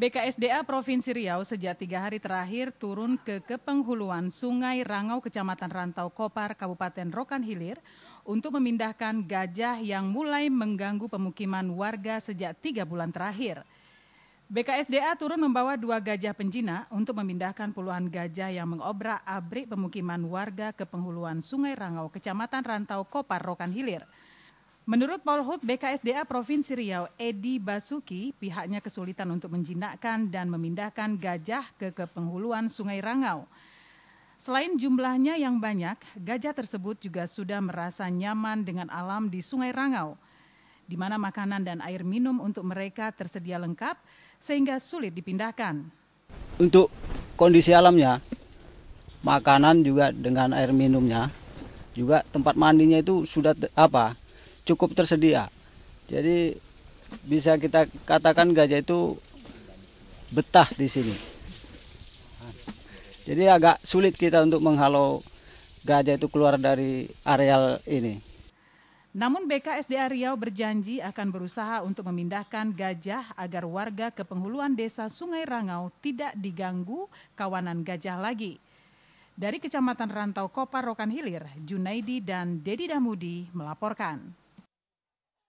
BKSDA Provinsi Riau sejak tiga hari terakhir turun ke kepenghuluan Sungai Rangau, Kecamatan Rantau Kopar, Kabupaten Rokan Hilir untuk memindahkan gajah yang mulai mengganggu pemukiman warga sejak tiga bulan terakhir. BKSDA turun membawa dua gajah penjina untuk memindahkan puluhan gajah yang mengobrak abrik pemukiman warga ke penghuluan Sungai Rangau, Kecamatan Rantau Kopar, Rokan Hilir. Menurut Polhut BKSDA Provinsi Riau, Edi Basuki, pihaknya kesulitan untuk menjinakkan dan memindahkan gajah ke kepenghuluan Sungai Rangau. Selain jumlahnya yang banyak, gajah tersebut juga sudah merasa nyaman dengan alam di Sungai Rangau, di mana makanan dan air minum untuk mereka tersedia lengkap sehingga sulit dipindahkan. Untuk kondisi alamnya, makanan juga dengan air minumnya, juga tempat mandinya itu sudah apa cukup tersedia. Jadi bisa kita katakan gajah itu betah di sini. Jadi agak sulit kita untuk menghalau gajah itu keluar dari areal ini. Namun BKSDA Riau berjanji akan berusaha untuk memindahkan gajah agar warga kepenghuluan desa Sungai Rangau tidak diganggu kawanan gajah lagi. Dari Kecamatan Rantau Kopar Rokan Hilir, Junaidi dan Dedi Damudi melaporkan.